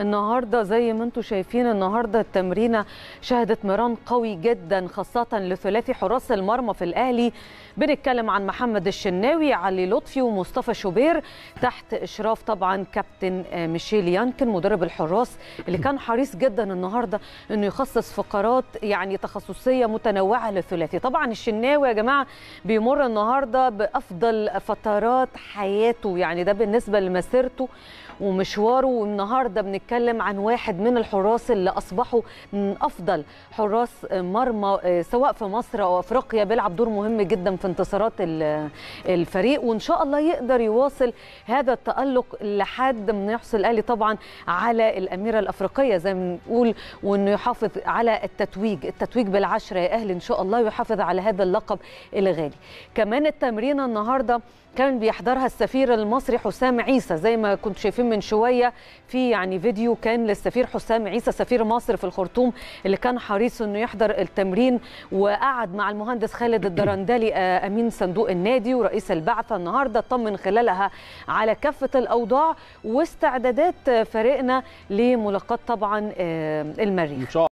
النهارده زي ما انتم شايفين النهارده التمرينه شهدت مران قوي جدا خاصه لثلاثي حراس المرمى في الاهلي بنتكلم عن محمد الشناوي علي لطفي ومصطفى شوبير تحت اشراف طبعا كابتن ميشيل يانكن مدرب الحراس اللي كان حريص جدا النهارده انه يخصص فقرات يعني تخصصيه متنوعه للثلاثي طبعا الشناوي يا جماعه بيمر النهارده بافضل فترات حياته يعني ده بالنسبه لمسيرته ومشواره والنهارده بنتكلم عن واحد من الحراس اللي اصبحوا من افضل حراس مرمى سواء في مصر او افريقيا بيلعب دور مهم جدا في انتصارات الفريق وان شاء الله يقدر يواصل هذا التالق لحد ما يحصل الاهلي طبعا على الاميره الافريقيه زي ما بنقول وانه يحافظ على التتويج التتويج بالعشره يا اهلي ان شاء الله ويحافظ على هذا اللقب الغالي كمان التمرينه النهارده كان بيحضرها السفير المصري حسام عيسى زي ما كنت شايفين من شويه في يعني فيديو فيديو كان للسفير حسام عيسى سفير مصر في الخرطوم اللي كان حريص انه يحضر التمرين وقعد مع المهندس خالد الدرندلي آه، امين صندوق النادي ورئيس البعثه النهارده طمن خلالها على كافه الاوضاع واستعدادات فريقنا لملاقاه طبعا آه، المريخ